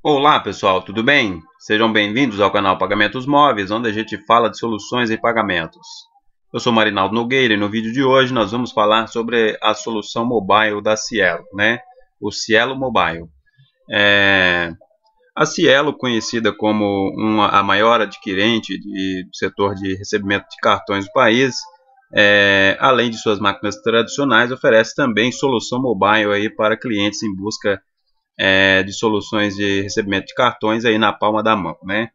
Olá pessoal, tudo bem? Sejam bem-vindos ao canal Pagamentos Móveis, onde a gente fala de soluções em pagamentos. Eu sou Marinaldo Nogueira e no vídeo de hoje nós vamos falar sobre a solução mobile da Cielo, né? O Cielo Mobile. É... A Cielo, conhecida como uma, a maior adquirente de setor de recebimento de cartões do país, é... além de suas máquinas tradicionais, oferece também solução mobile aí para clientes em busca é, de soluções de recebimento de cartões aí na palma da mão, né?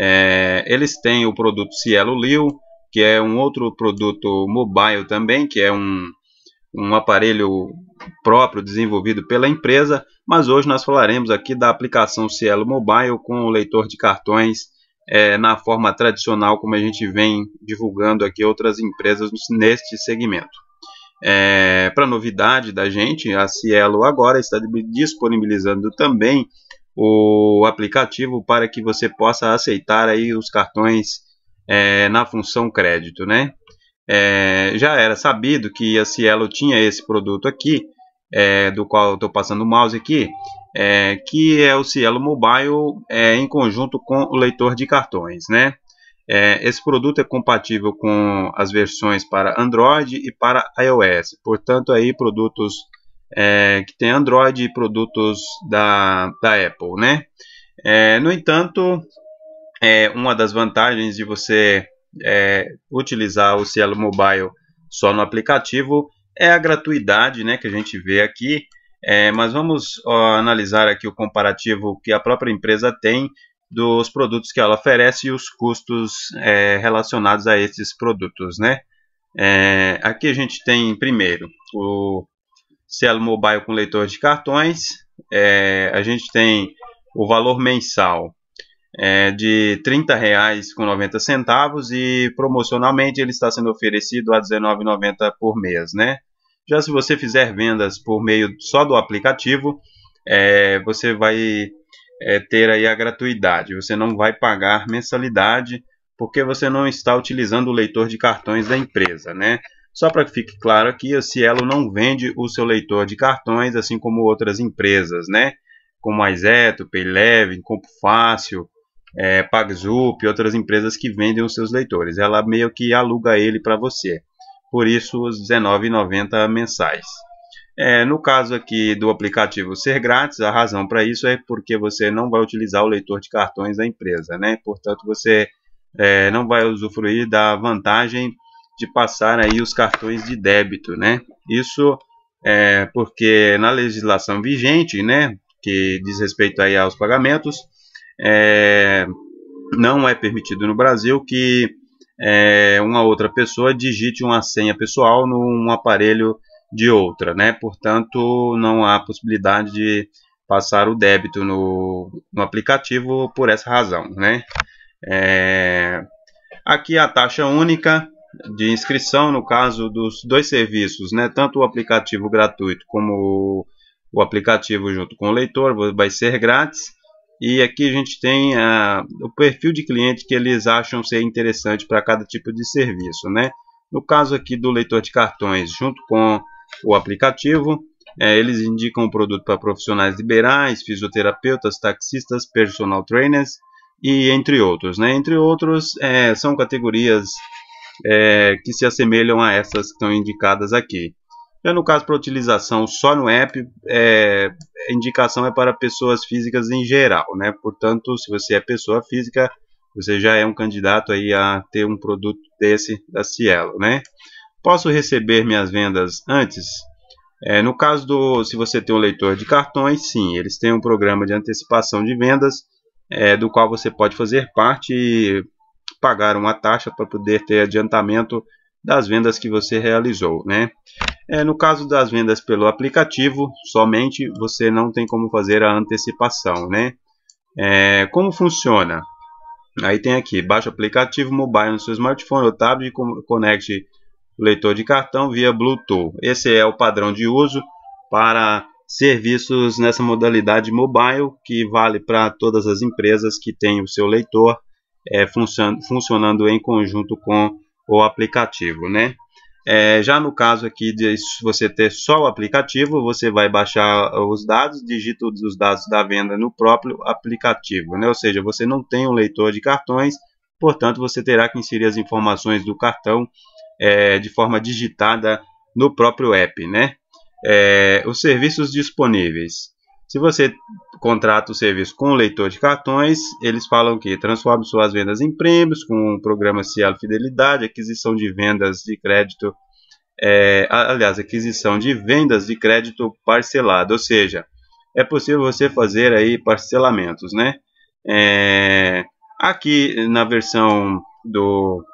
É, eles têm o produto Cielo Leo, que é um outro produto mobile também, que é um, um aparelho próprio desenvolvido pela empresa, mas hoje nós falaremos aqui da aplicação Cielo Mobile com o leitor de cartões é, na forma tradicional, como a gente vem divulgando aqui outras empresas neste segmento. É, para novidade da gente, a Cielo agora está disponibilizando também o aplicativo para que você possa aceitar aí os cartões é, na função crédito, né? É, já era sabido que a Cielo tinha esse produto aqui, é, do qual estou passando o mouse aqui, é, que é o Cielo Mobile é, em conjunto com o leitor de cartões, né? É, esse produto é compatível com as versões para Android e para iOS. Portanto, aí produtos é, que tem Android e produtos da, da Apple, né? É, no entanto, é, uma das vantagens de você é, utilizar o Cielo Mobile só no aplicativo é a gratuidade, né, que a gente vê aqui. É, mas vamos ó, analisar aqui o comparativo que a própria empresa tem dos produtos que ela oferece e os custos é, relacionados a esses produtos, né? É, aqui a gente tem primeiro o Cielo Mobile com leitor de cartões, é, a gente tem o valor mensal é, de R$ 30,90 e promocionalmente ele está sendo oferecido a R$ 19,90 por mês, né? Já se você fizer vendas por meio só do aplicativo, é, você vai é, ter aí a gratuidade. Você não vai pagar mensalidade porque você não está utilizando o leitor de cartões da empresa, né? Só para que fique claro aqui, a Cielo não vende o seu leitor de cartões, assim como outras empresas, né? Como a Iseto, Payleve, Compo Fácil, é, Pagzup e outras empresas que vendem os seus leitores. Ela meio que aluga ele para você. Por isso, os R$19,90 mensais. É, no caso aqui do aplicativo ser grátis, a razão para isso é porque você não vai utilizar o leitor de cartões da empresa, né? Portanto, você é, não vai usufruir da vantagem de passar aí os cartões de débito, né? Isso é porque na legislação vigente, né, que diz respeito aí aos pagamentos, é, não é permitido no Brasil que é, uma outra pessoa digite uma senha pessoal num aparelho de outra, né? Portanto, não há possibilidade de passar o débito no, no aplicativo por essa razão, né? É, aqui a taxa única de inscrição no caso dos dois serviços, né? Tanto o aplicativo gratuito como o, aplicativo junto com o leitor vai ser grátis. E aqui a gente tem a, ah, o perfil de cliente que eles acham ser interessante para cada tipo de serviço, né? No caso aqui do leitor de cartões, junto com o aplicativo. É, eles indicam o produto para profissionais liberais, fisioterapeutas, taxistas, personal trainers e entre outros. Né? Entre outros, é, são categorias é, que se assemelham a essas que estão indicadas aqui. Já no caso para utilização só no app, é, a indicação é para pessoas físicas em geral. Né? Portanto, se você é pessoa física, você já é um candidato aí a ter um produto desse da Cielo. Né? Posso receber minhas vendas antes? É, no caso do, se você tem um leitor de cartões, sim, eles têm um programa de antecipação de vendas, é, do qual você pode fazer parte e pagar uma taxa para poder ter adiantamento das vendas que você realizou, né? É, no caso das vendas pelo aplicativo, somente você não tem como fazer a antecipação, né? É, como funciona? Aí tem aqui, baixe o aplicativo mobile no seu smartphone ou tablet e conecte leitor de cartão via Bluetooth. Esse é o padrão de uso para serviços nessa modalidade mobile, que vale para todas as empresas que têm o seu leitor é, funcionando em conjunto com o aplicativo, né? É, já no caso aqui de você ter só o aplicativo, você vai baixar os dados, digita os dados da venda no próprio aplicativo, né? Ou seja, você não tem um leitor de cartões, portanto você terá que inserir as informações do cartão é, de forma digitada no próprio app, né? É, os serviços disponíveis. Se você contrata o serviço com o leitor de cartões, eles falam que transforma suas vendas em prêmios com o programa Cielo Fidelidade, aquisição de vendas de crédito, é, aliás, aquisição de vendas de crédito parcelado, ou seja, é possível você fazer aí parcelamentos, né? É, aqui na versão do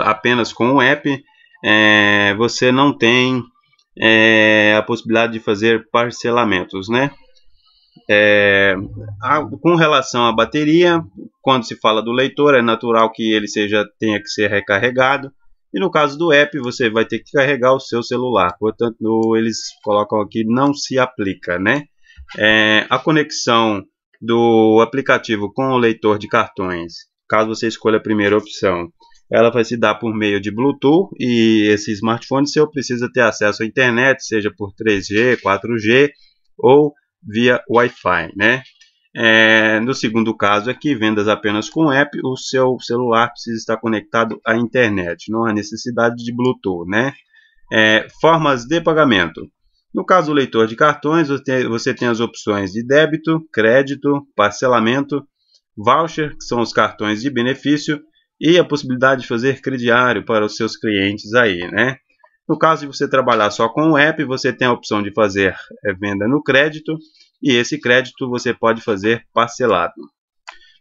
apenas com o app, é, você não tem é, a possibilidade de fazer parcelamentos, né? É, a, com relação à bateria, quando se fala do leitor, é natural que ele seja tenha que ser recarregado. E no caso do app, você vai ter que carregar o seu celular. Portanto, eles colocam aqui não se aplica, né? É, a conexão do aplicativo com o leitor de cartões, caso você escolha a primeira opção, ela vai se dar por meio de Bluetooth e esse smartphone seu precisa ter acesso à internet, seja por 3G, 4G ou via Wi-Fi, né? É, no segundo caso aqui, vendas apenas com app, o seu celular precisa estar conectado à internet, não há necessidade de Bluetooth, né? É, formas de pagamento. No caso do leitor de cartões, você tem as opções de débito, crédito, parcelamento, voucher, que são os cartões de benefício, e a possibilidade de fazer crediário para os seus clientes aí, né? No caso de você trabalhar só com o app, você tem a opção de fazer eh, venda no crédito e esse crédito você pode fazer parcelado.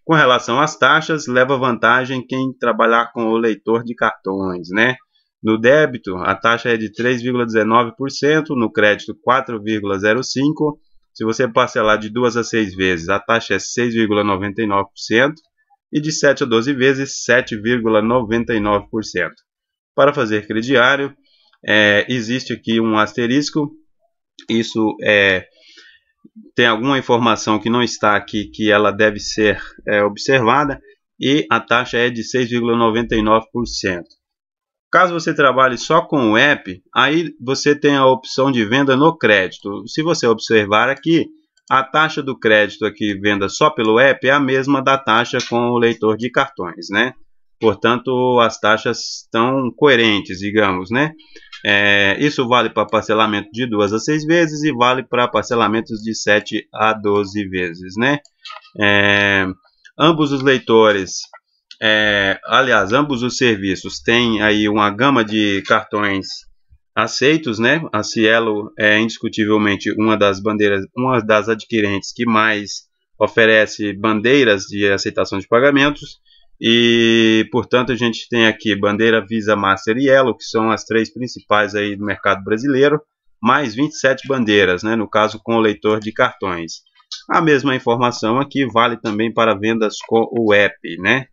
Com relação às taxas, leva vantagem quem trabalhar com o leitor de cartões, né? No débito, a taxa é de 3,19%, no crédito 4,05%. Se você parcelar de duas a seis vezes, a taxa é 6,99% e de 7 a 12 vezes 7,99%. Para fazer crediário, é, existe aqui um asterisco, isso é, tem alguma informação que não está aqui que ela deve ser é, observada e a taxa é de 6,99%. Caso você trabalhe só com o app, aí você tem a opção de venda no crédito. Se você observar aqui, a taxa do crédito aqui venda só pelo app é a mesma da taxa com o leitor de cartões, né? Portanto, as taxas estão coerentes, digamos, né? É, isso vale para parcelamento de 2 a 6 vezes e vale para parcelamentos de 7 a 12 vezes, né? É, ambos os leitores, é, aliás, ambos os serviços têm aí uma gama de cartões aceitos, né? A Cielo é indiscutivelmente uma das bandeiras, uma das adquirentes que mais oferece bandeiras de aceitação de pagamentos e, portanto, a gente tem aqui bandeira Visa, Master e Elo, que são as três principais aí do mercado brasileiro, mais 27 bandeiras, né? No caso com o leitor de cartões. A mesma informação aqui vale também para vendas com o app, né?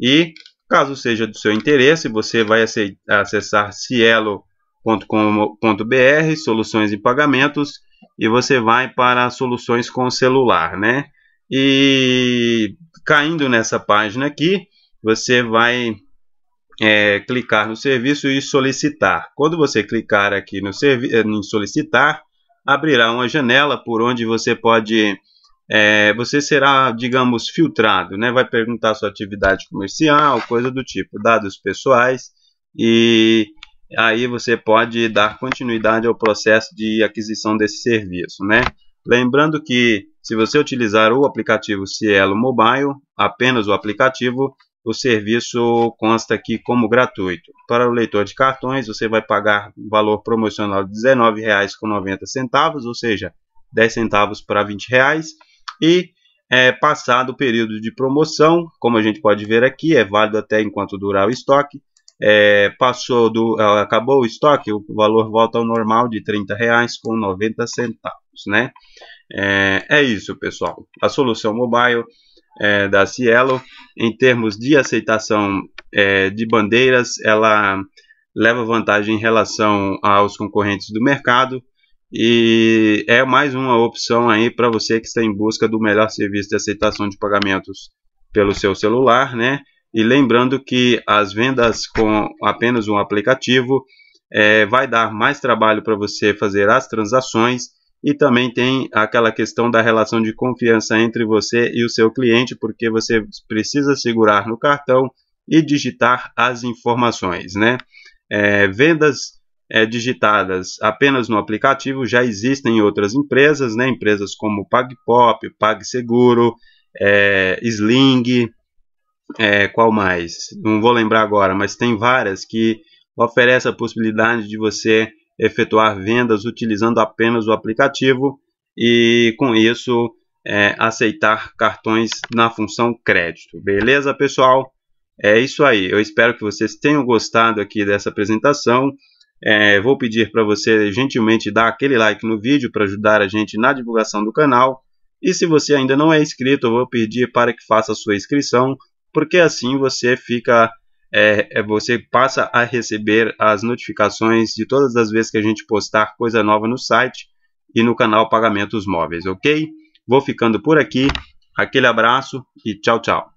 E caso seja do seu interesse, você vai acessar Cielo www.soluções.com.br, soluções e pagamentos, e você vai para soluções com celular, né? E caindo nessa página aqui, você vai é, clicar no serviço e solicitar. Quando você clicar aqui no eh, em solicitar, abrirá uma janela por onde você pode, é, você será, digamos, filtrado, né? Vai perguntar sua atividade comercial, coisa do tipo, dados pessoais e aí você pode dar continuidade ao processo de aquisição desse serviço, né? Lembrando que se você utilizar o aplicativo Cielo Mobile, apenas o aplicativo, o serviço consta aqui como gratuito. Para o leitor de cartões, você vai pagar um valor promocional de R$19,90, ou seja, 10 centavos para 20 E é, passado o período de promoção, como a gente pode ver aqui, é válido até enquanto durar o estoque, é, passou do é, acabou o estoque o valor volta ao normal de 30 reais com 90 centavos né é, é isso pessoal a solução mobile é, da Cielo em termos de aceitação é, de bandeiras ela leva vantagem em relação aos concorrentes do mercado e é mais uma opção aí para você que está em busca do melhor serviço de aceitação de pagamentos pelo seu celular né e lembrando que as vendas com apenas um aplicativo é, vai dar mais trabalho para você fazer as transações e também tem aquela questão da relação de confiança entre você e o seu cliente, porque você precisa segurar no cartão e digitar as informações, né? É, vendas é, digitadas apenas no aplicativo já existem em outras empresas, né? Empresas como PagPop, PagSeguro, é, Sling, é, qual mais? Não vou lembrar agora, mas tem várias que oferecem a possibilidade de você efetuar vendas utilizando apenas o aplicativo e com isso é, aceitar cartões na função crédito. Beleza, pessoal? É isso aí. Eu espero que vocês tenham gostado aqui dessa apresentação. É, vou pedir para você gentilmente dar aquele like no vídeo para ajudar a gente na divulgação do canal. E se você ainda não é inscrito, eu vou pedir para que faça a sua inscrição porque assim você fica é, é, você passa a receber as notificações de todas as vezes que a gente postar coisa nova no site e no canal Pagamentos Móveis, ok? Vou ficando por aqui. Aquele abraço e tchau, tchau.